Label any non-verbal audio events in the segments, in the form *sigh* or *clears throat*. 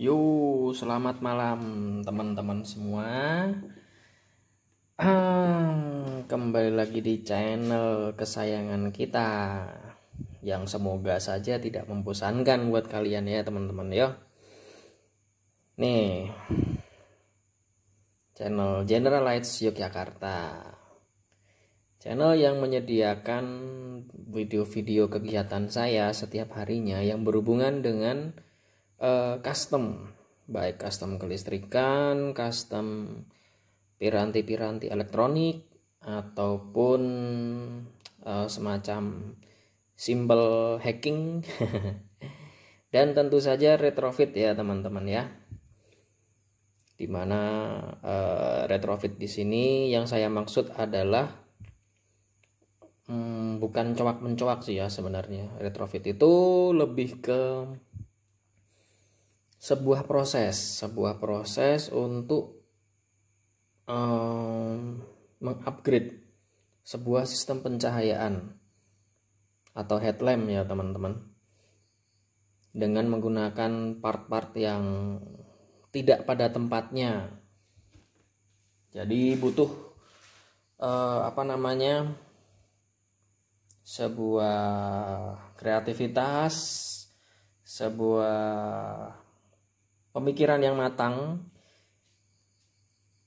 Yo, selamat malam teman-teman semua. Ah, kembali lagi di channel kesayangan kita yang semoga saja tidak membosankan buat kalian ya teman-teman ya. Nih, channel General Lights Yogyakarta. Channel yang menyediakan video-video kegiatan saya setiap harinya yang berhubungan dengan Eh, custom baik custom kelistrikan custom piranti-piranti elektronik ataupun uh, semacam simbol hacking *laughs* dan tentu saja retrofit ya teman-teman ya dimana uh, eh, retrofit di sini yang saya maksud adalah hmm, bukan coak mencoak sih ya sebenarnya retrofit itu lebih ke sebuah proses, sebuah proses untuk um, mengupgrade sebuah sistem pencahayaan atau headlamp ya teman-teman dengan menggunakan part-part yang tidak pada tempatnya jadi butuh uh, apa namanya sebuah kreativitas sebuah pemikiran yang matang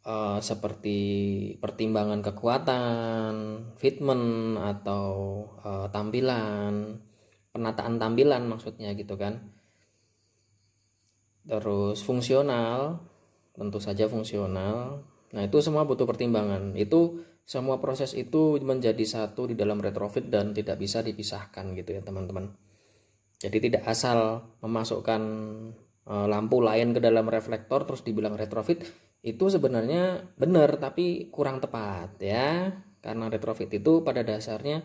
uh, seperti pertimbangan kekuatan, fitment atau uh, tampilan, penataan tampilan maksudnya gitu kan. Terus fungsional, tentu saja fungsional. Nah, itu semua butuh pertimbangan. Itu semua proses itu menjadi satu di dalam retrofit dan tidak bisa dipisahkan gitu ya, teman-teman. Jadi tidak asal memasukkan Eh, lampu lain ke dalam reflektor terus dibilang retrofit itu sebenarnya benar tapi kurang tepat ya karena retrofit itu pada dasarnya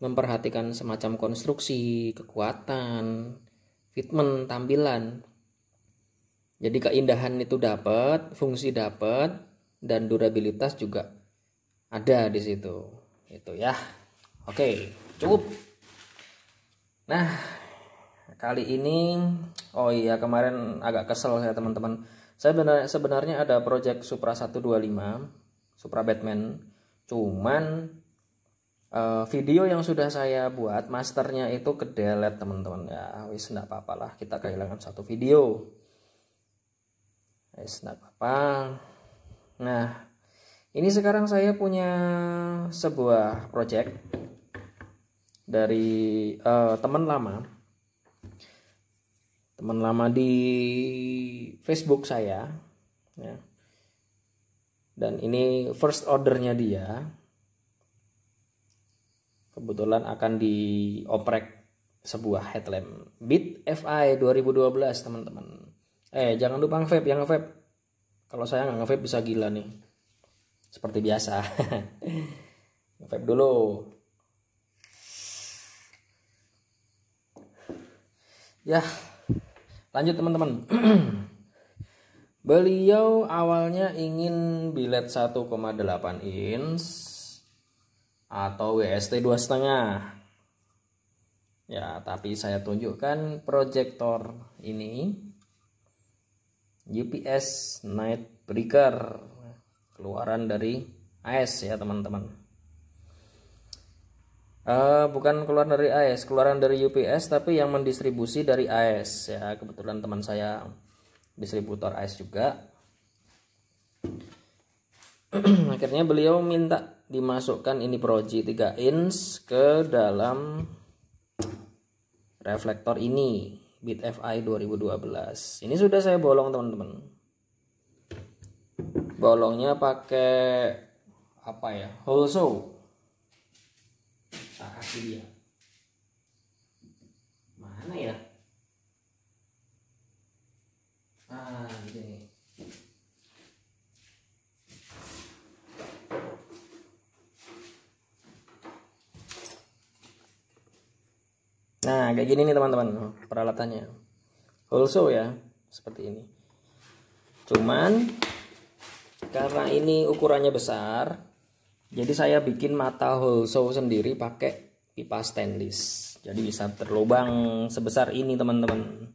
memperhatikan semacam konstruksi, kekuatan, fitment, tampilan. Jadi keindahan itu dapat, fungsi dapat, dan durabilitas juga ada di situ. Itu ya. Oke, cukup. Nah, kali ini oh iya kemarin agak kesel ya teman-teman saya benar sebenarnya ada project Supra 125 Supra Batman cuman uh, video yang sudah saya buat masternya itu ke teman-teman ya wis enggak apa-apa kita kehilangan satu video wis enggak apa-apa nah ini sekarang saya punya sebuah project dari uh, teman lama teman lama di Facebook saya ya. dan ini first ordernya dia kebetulan akan dioprek sebuah headlamp Beat FI e 2012 teman-teman eh jangan lupa ngevap, yang ngevap. kalau saya nggak ngevap bisa gila nih seperti biasa *laughs* Ngevap dulu ya Lanjut teman-teman. *clears throat* Beliau awalnya ingin bilet 1,8 inch atau WST 2,5. Ya, tapi saya tunjukkan proyektor ini gps Night Breaker keluaran dari AS ya teman-teman. Uh, bukan keluar dari AS, e keluaran dari UPS tapi yang mendistribusi dari AS e ya. Kebetulan teman saya distributor AS e juga. *clears throat* Akhirnya beliau minta dimasukkan ini proji 3 inch ke dalam reflektor ini bit FI 2012. Ini sudah saya bolong teman-teman. Bolongnya pakai apa ya? Hole kaki dia mana ya ah gitu nih Nah, kayak gini nih teman-teman peralatannya. Also ya, seperti ini. Cuman karena ini ukurannya besar, jadi saya bikin mata holso sendiri pakai pipa stainless. Jadi bisa terlubang sebesar ini teman-teman.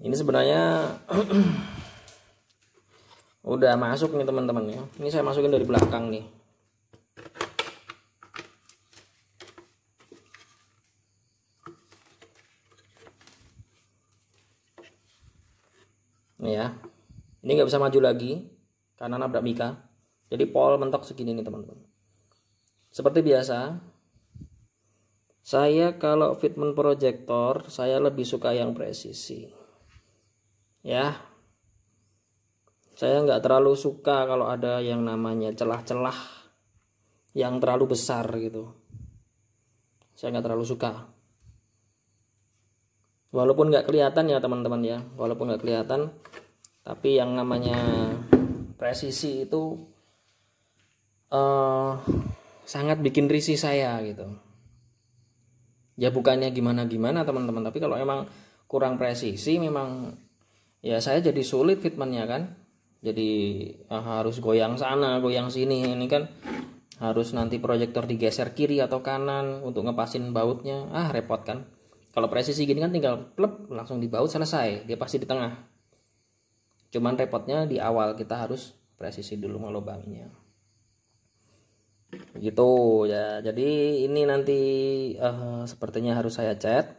Ini sebenarnya *clears throat* udah masuk nih teman-teman ya. Ini saya masukin dari belakang nih. Ini ya. Ini nggak bisa maju lagi karena nabrak mika. Jadi pol mentok segini nih teman-teman. Seperti biasa, saya kalau fitment proyektor saya lebih suka yang presisi. Ya. Saya nggak terlalu suka kalau ada yang namanya celah-celah yang terlalu besar gitu. Saya nggak terlalu suka. Walaupun nggak kelihatan ya teman-teman ya, walaupun nggak kelihatan, tapi yang namanya presisi itu uh, sangat bikin risih saya gitu ya bukannya gimana gimana teman-teman tapi kalau emang kurang presisi memang ya saya jadi sulit fitmennya kan jadi ya harus goyang sana goyang sini ini kan harus nanti proyektor digeser kiri atau kanan untuk ngepasin bautnya ah repot kan kalau presisi gini kan tinggal plep langsung dibaut selesai dia pasti di tengah cuman repotnya di awal kita harus presisi dulu ngelobanginya gitu ya jadi ini nanti uh, sepertinya harus saya cat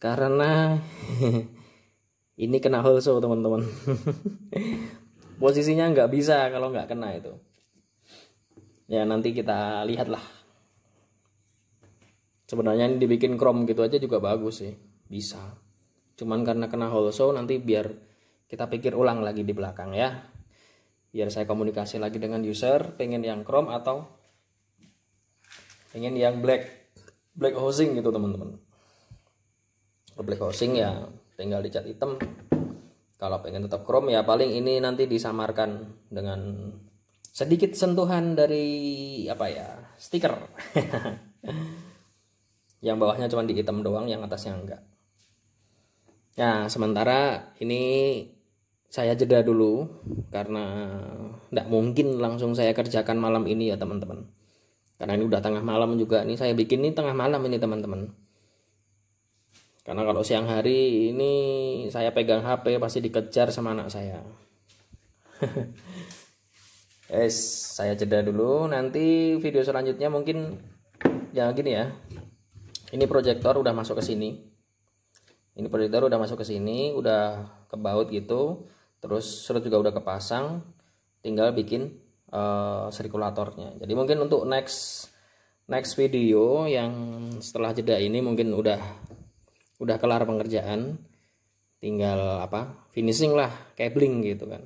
karena *laughs* ini kena holso teman-teman *laughs* posisinya nggak bisa kalau nggak kena itu ya nanti kita lihatlah sebenarnya ini dibikin chrome gitu aja juga bagus sih bisa cuman karena kena holso nanti biar kita pikir ulang lagi di belakang ya biar saya komunikasi lagi dengan user pengen yang chrome atau pengen yang black black housing gitu teman-teman black housing ya tinggal dicat hitam kalau pengen tetap chrome ya paling ini nanti disamarkan dengan sedikit sentuhan dari apa ya stiker *laughs* yang bawahnya cuma di hitam doang yang atasnya enggak nah sementara ini saya jeda dulu karena tidak mungkin langsung saya kerjakan malam ini ya teman-teman karena ini udah tengah malam juga nih saya bikin ini tengah malam ini teman-teman karena kalau siang hari ini saya pegang HP pasti dikejar sama anak saya *laughs* es saya jeda dulu nanti video selanjutnya mungkin yang gini ya ini proyektor udah masuk ke sini ini proyektor udah masuk ke sini udah ke baut gitu terus serut juga udah kepasang tinggal bikin uh, sirkulatornya jadi mungkin untuk next next video yang setelah jeda ini mungkin udah udah kelar pengerjaan tinggal apa finishing lah cabling gitu kan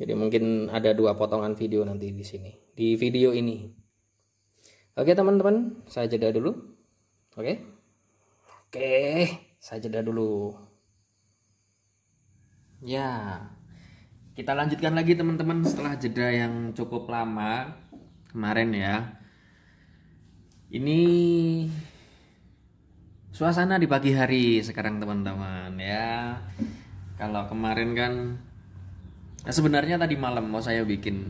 jadi mungkin ada dua potongan video nanti di sini di video ini oke teman-teman saya jeda dulu oke oke saya jeda dulu ya kita lanjutkan lagi teman-teman setelah jeda yang cukup lama kemarin ya. Ini suasana di pagi hari sekarang teman-teman ya. Kalau kemarin kan ya sebenarnya tadi malam mau saya bikin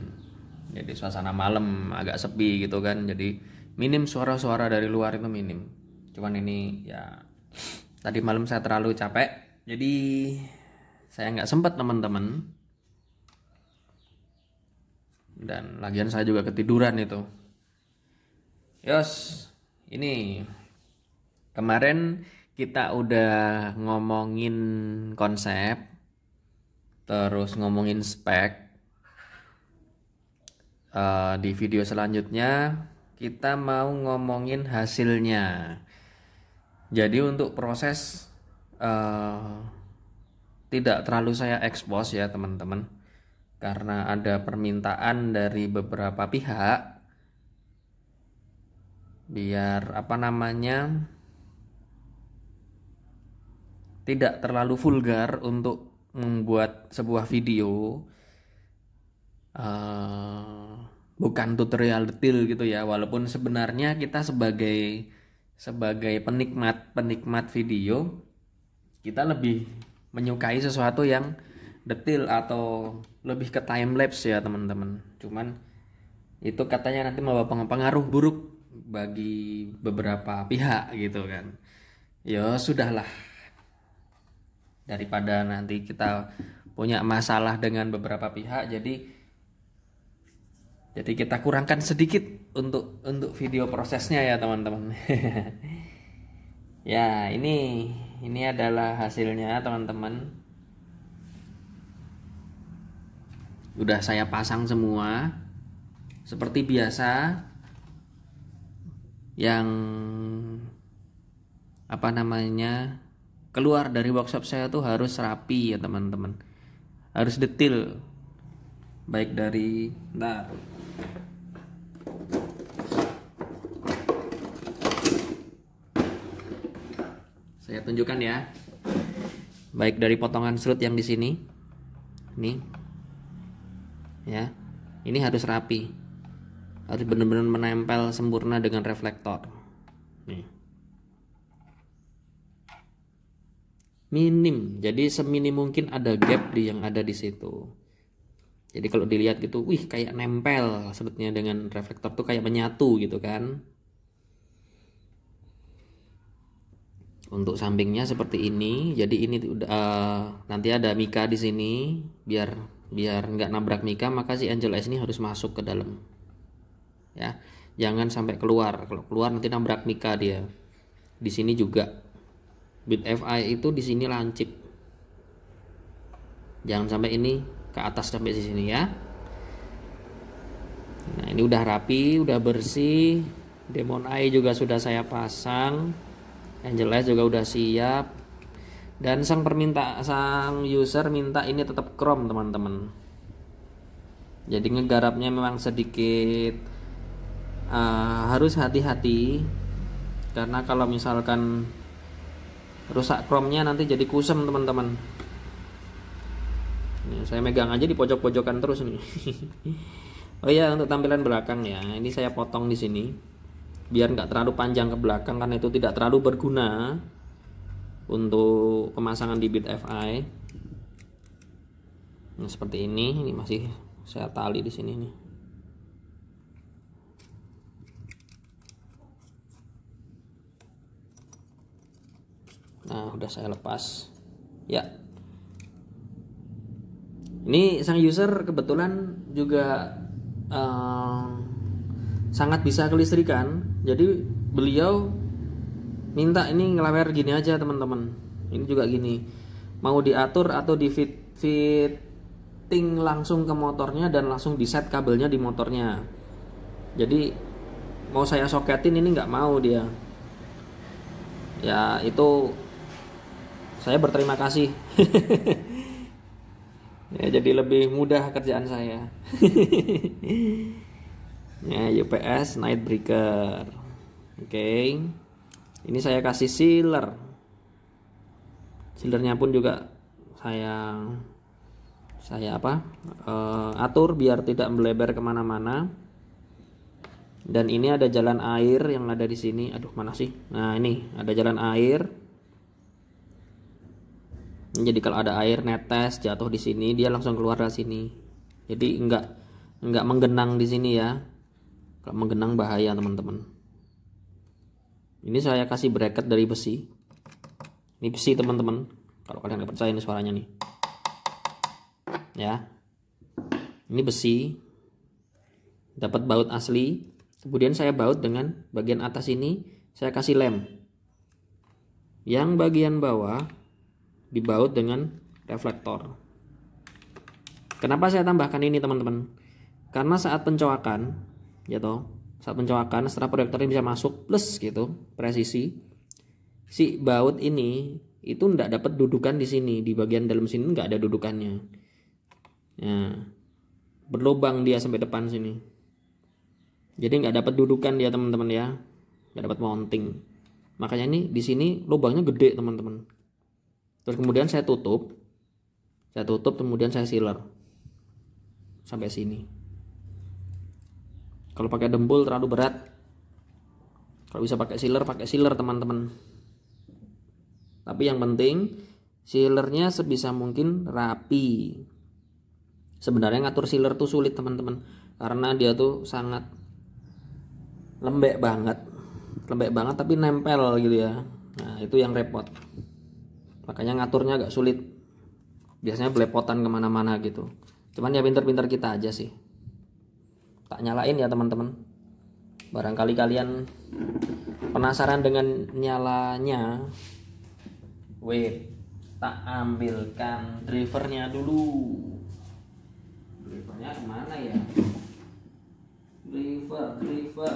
jadi suasana malam agak sepi gitu kan. Jadi minim suara-suara dari luar itu minim. Cuman ini ya tadi malam saya terlalu capek jadi saya nggak sempat teman-teman dan lagian saya juga ketiduran itu Yos ini kemarin kita udah ngomongin konsep terus ngomongin spek uh, di video selanjutnya kita mau ngomongin hasilnya jadi untuk proses uh, tidak terlalu saya expose ya teman-teman karena ada permintaan dari beberapa pihak biar apa namanya tidak terlalu vulgar untuk membuat sebuah video uh, bukan tutorial detail gitu ya walaupun sebenarnya kita sebagai sebagai penikmat penikmat video kita lebih menyukai sesuatu yang detil atau lebih ke time lapse ya teman-teman cuman itu katanya nanti membawa pengaruh buruk bagi beberapa pihak gitu kan ya sudahlah daripada nanti kita punya masalah dengan beberapa pihak jadi jadi kita kurangkan sedikit untuk untuk video prosesnya ya teman-teman *laughs* ya ini ini adalah hasilnya teman-teman udah saya pasang semua seperti biasa yang apa namanya keluar dari workshop saya tuh harus rapi ya teman-teman harus detail baik dari nah saya tunjukkan ya baik dari potongan serut yang di sini nih ya ini harus rapi harus benar-benar menempel sempurna dengan reflektor nih minim jadi semini mungkin ada gap di yang ada di situ jadi kalau dilihat gitu wih kayak nempel sebetulnya dengan reflektor tuh kayak menyatu gitu kan untuk sampingnya seperti ini jadi ini uh, nanti ada mika di sini biar biar nggak nabrak Mika maka si Angel S ini harus masuk ke dalam ya jangan sampai keluar kalau keluar nanti nabrak Mika dia di sini juga bit FI itu di sini lancip jangan sampai ini ke atas sampai di sini ya nah ini udah rapi udah bersih Demon Eye juga sudah saya pasang Angel S juga udah siap dan sang perminta sang user minta ini tetap Chrome teman-teman jadi ngegarapnya memang sedikit uh, harus hati-hati karena kalau misalkan rusak Chrome-nya nanti jadi kusam teman-teman saya megang aja di pojok-pojokan terus nih *laughs* oh ya untuk tampilan belakang ya ini saya potong di sini biar nggak terlalu panjang ke belakang karena itu tidak terlalu berguna untuk pemasangan di bit FI nah, seperti ini ini masih saya tali di sini nih nah udah saya lepas ya ini sang user kebetulan juga uh, sangat bisa kelistrikan jadi beliau minta ini ngelawer gini aja teman-teman ini juga gini mau diatur atau di fit fitting langsung ke motornya dan langsung di set kabelnya di motornya jadi mau saya soketin ini nggak mau dia ya itu saya berterima kasih *laughs* ya jadi lebih mudah kerjaan saya *laughs* ya UPS night breaker oke okay ini saya kasih sealer sealernya pun juga saya saya apa uh, atur biar tidak melebar kemana-mana dan ini ada jalan air yang ada di sini aduh mana sih nah ini ada jalan air jadi kalau ada air netes jatuh di sini dia langsung keluar dari sini jadi enggak enggak menggenang di sini ya kalau menggenang bahaya teman-teman ini saya kasih bracket dari besi ini besi teman-teman kalau kalian nggak percaya ini suaranya nih ya ini besi dapat baut asli kemudian saya baut dengan bagian atas ini saya kasih lem yang bagian bawah dibaut dengan reflektor kenapa saya tambahkan ini teman-teman karena saat pencoakan ya toh saat mencoakan setelah proyektor ini bisa masuk plus gitu presisi si baut ini itu ndak dapat dudukan di sini di bagian dalam sini nggak ada dudukannya ya berlubang dia sampai depan sini jadi nggak dapat dudukan dia teman-teman ya nggak dapat mounting makanya ini di sini lubangnya gede teman-teman terus kemudian saya tutup saya tutup kemudian saya sealer sampai sini kalau pakai dempul terlalu berat kalau bisa pakai sealer pakai sealer teman-teman tapi yang penting sealernya sebisa mungkin rapi sebenarnya ngatur sealer tuh sulit teman-teman karena dia tuh sangat lembek banget lembek banget tapi nempel gitu ya nah itu yang repot makanya ngaturnya agak sulit biasanya belepotan kemana-mana gitu cuman ya pinter-pinter kita aja sih tak nyalain ya teman-teman barangkali kalian penasaran dengan nyalanya wait tak ambilkan drivernya dulu drivernya kemana ya driver driver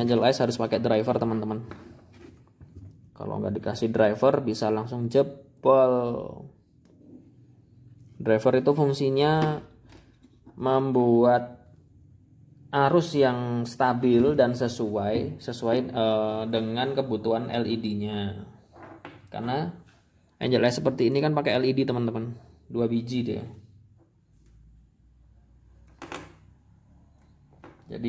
Angel Eyes harus pakai driver teman-teman kalau nggak dikasih driver bisa langsung jebol driver itu fungsinya membuat arus yang stabil dan sesuai sesuai uh, dengan kebutuhan LED-nya karena angel eyes seperti ini kan pakai LED teman-teman dua biji dia jadi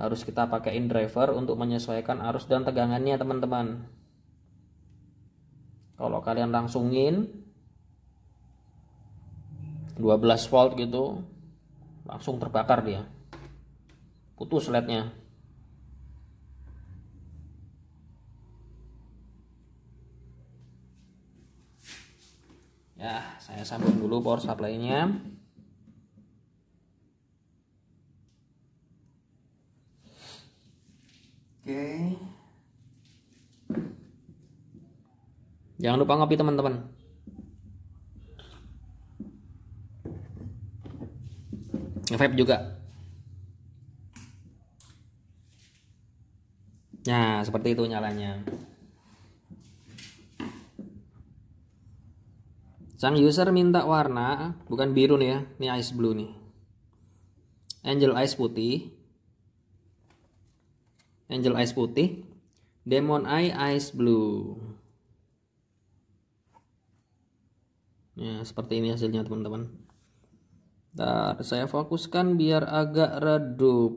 harus kita pakaiin driver untuk menyesuaikan arus dan tegangannya teman-teman kalau kalian langsungin 12 volt gitu langsung terbakar dia putus lednya ya saya sambung dulu power supply-nya okay. jangan lupa ngopi teman-teman vape juga nah seperti itu nyalanya Sang user minta warna, bukan biru nih ya, ini ice blue nih. Angel ice putih, Angel Eyes putih, Demon Eye Eyes blue. Ya, seperti ini hasilnya teman-teman. Ntar saya fokuskan biar agak redup.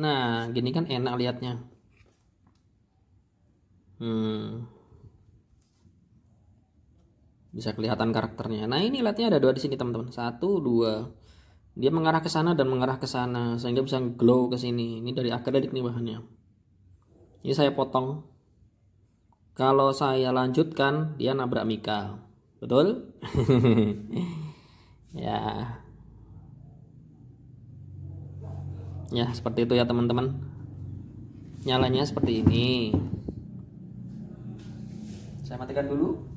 Nah, gini kan enak lihatnya. Hmm. Bisa kelihatan karakternya. Nah, ini lihatnya ada dua di sini teman-teman. Satu, dua dia mengarah ke sana dan mengarah ke sana sehingga bisa glow ke sini ini dari akrilik nih bahannya ini saya potong kalau saya lanjutkan dia nabrak mika betul *laughs* ya ya seperti itu ya teman-teman nyalanya seperti ini saya matikan dulu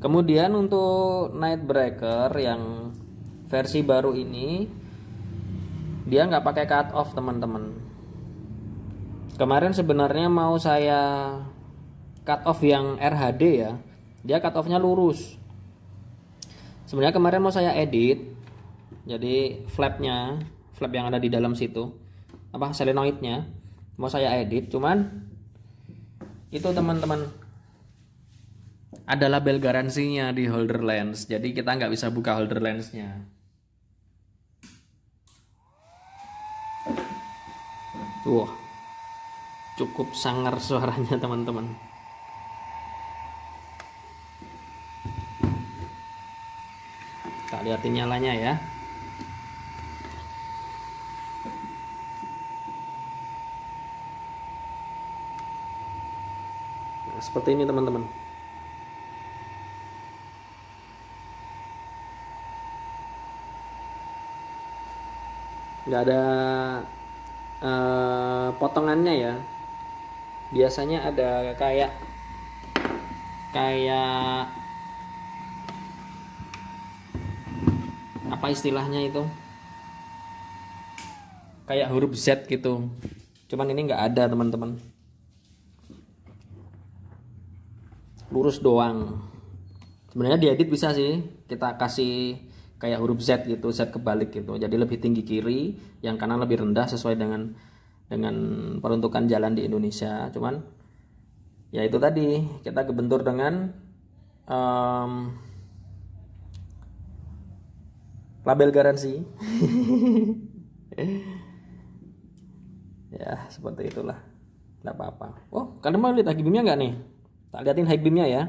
Kemudian untuk Night Breaker yang versi baru ini dia nggak pakai cut off teman-teman. Kemarin sebenarnya mau saya cut off yang RHD ya. Dia cut offnya lurus. Sebenarnya kemarin mau saya edit. Jadi flapnya, flap yang ada di dalam situ apa solenoidnya mau saya edit cuman itu teman-teman ada label garansinya di holder lens jadi kita nggak bisa buka holder lensnya tuh cukup sangar suaranya teman-teman kita lihatin nyalanya ya nah, seperti ini teman-teman nggak ada uh, potongannya ya biasanya ada kayak kayak apa istilahnya itu kayak huruf Z gitu cuman ini nggak ada teman-teman lurus doang sebenarnya diedit bisa sih kita kasih kayak huruf Z gitu, Z kebalik gitu. Jadi lebih tinggi kiri, yang kanan lebih rendah sesuai dengan dengan peruntukan jalan di Indonesia. Cuman ya itu tadi kita kebentur dengan um, label garansi. *laughs* ya seperti itulah, tidak apa-apa. Oh, kalian mau lihat high beamnya nggak nih? Tak liatin high beamnya ya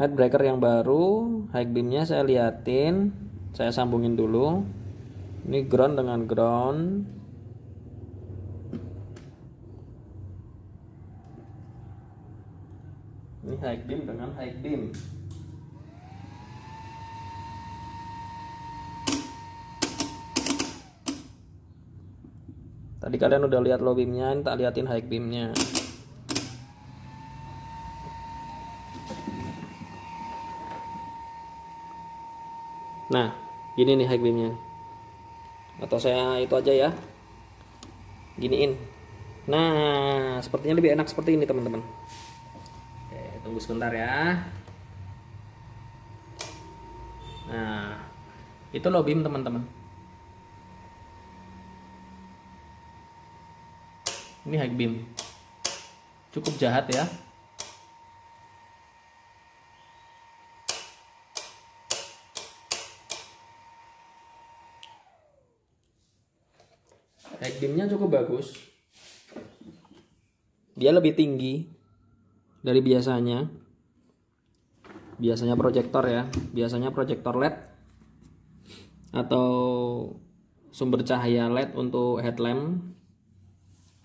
light breaker yang baru high beamnya saya liatin saya sambungin dulu ini ground dengan ground ini high beam dengan high beam tadi kalian udah lihat low beamnya ini tak liatin high beamnya nah gini nih high beamnya atau saya itu aja ya giniin nah sepertinya lebih enak seperti ini teman-teman tunggu sebentar ya nah itu low beam teman-teman ini high beam cukup jahat ya beamnya cukup bagus dia lebih tinggi dari biasanya biasanya proyektor ya biasanya proyektor led atau sumber cahaya led untuk headlamp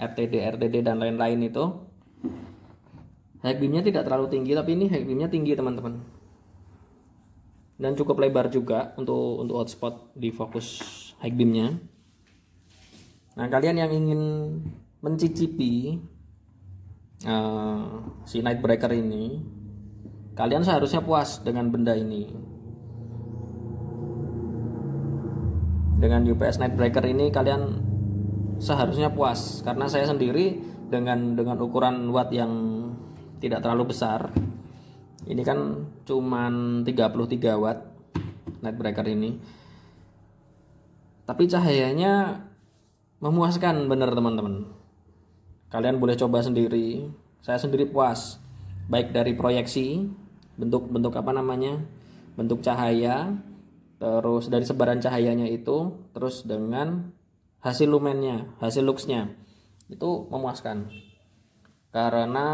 RTD RTD dan lain-lain itu high beamnya tidak terlalu tinggi tapi ini high beamnya tinggi teman-teman dan cukup lebar juga untuk untuk hotspot di fokus high beamnya Nah, kalian yang ingin mencicipi uh, si night breaker ini, kalian seharusnya puas dengan benda ini. Dengan UPS night breaker ini kalian seharusnya puas karena saya sendiri dengan dengan ukuran watt yang tidak terlalu besar. Ini kan cuman 33 watt night breaker ini. Tapi cahayanya memuaskan bener teman-teman kalian boleh coba sendiri saya sendiri puas baik dari proyeksi bentuk-bentuk apa namanya bentuk cahaya terus dari sebaran cahayanya itu terus dengan hasil lumennya hasil luxnya itu memuaskan karena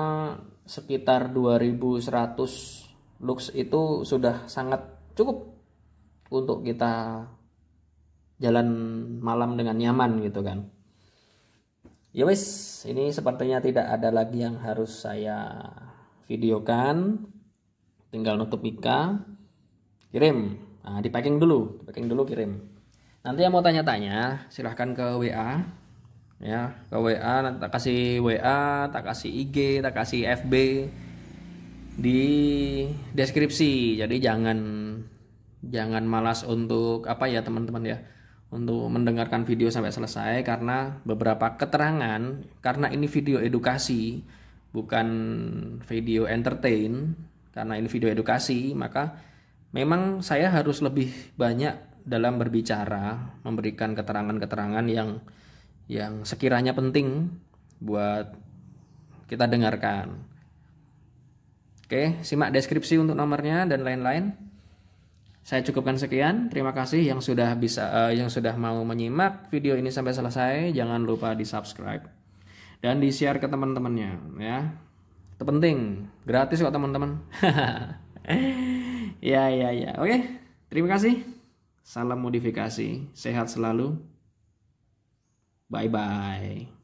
sekitar 2100 lux itu sudah sangat cukup untuk kita jalan malam dengan nyaman gitu kan ya wis, ini sepertinya tidak ada lagi yang harus saya videokan tinggal nutup mika kirim nah, di packing dulu di packing dulu kirim nanti yang mau tanya-tanya silahkan ke WA ya ke WA tak kasih WA tak kasih IG tak kasih FB di deskripsi jadi jangan jangan malas untuk apa ya teman-teman ya untuk mendengarkan video sampai selesai karena beberapa keterangan karena ini video edukasi bukan video entertain karena ini video edukasi maka memang saya harus lebih banyak dalam berbicara memberikan keterangan-keterangan yang yang sekiranya penting buat kita dengarkan. Oke, simak deskripsi untuk nomornya dan lain-lain. Saya cukupkan sekian. Terima kasih yang sudah bisa uh, yang sudah mau menyimak video ini sampai selesai. Jangan lupa di-subscribe dan di-share ke teman-temannya ya. Itu penting. Gratis kok teman-teman. *laughs* ya ya ya. Oke. Terima kasih. Salam modifikasi. Sehat selalu. Bye bye.